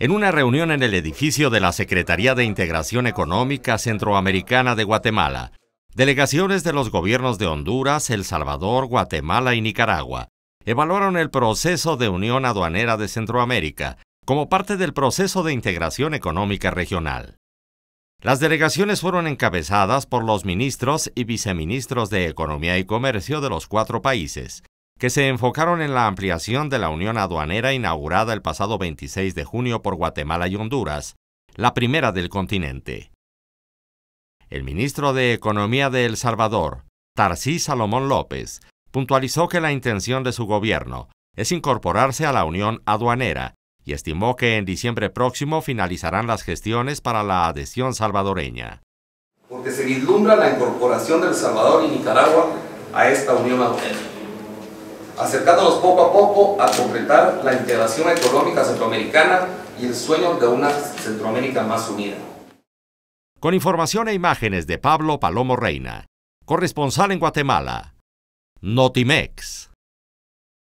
En una reunión en el edificio de la Secretaría de Integración Económica Centroamericana de Guatemala, delegaciones de los gobiernos de Honduras, El Salvador, Guatemala y Nicaragua evaluaron el proceso de unión aduanera de Centroamérica como parte del proceso de integración económica regional. Las delegaciones fueron encabezadas por los ministros y viceministros de Economía y Comercio de los cuatro países, que se enfocaron en la ampliación de la unión aduanera inaugurada el pasado 26 de junio por Guatemala y Honduras, la primera del continente. El ministro de Economía de El Salvador, Tarcí Salomón López, puntualizó que la intención de su gobierno es incorporarse a la unión aduanera y estimó que en diciembre próximo finalizarán las gestiones para la adhesión salvadoreña. Porque se vislumbra la incorporación de El Salvador y Nicaragua a esta unión aduanera acercándonos poco a poco a completar la integración económica centroamericana y el sueño de una Centroamérica más unida. Con información e imágenes de Pablo Palomo Reina, corresponsal en Guatemala, Notimex.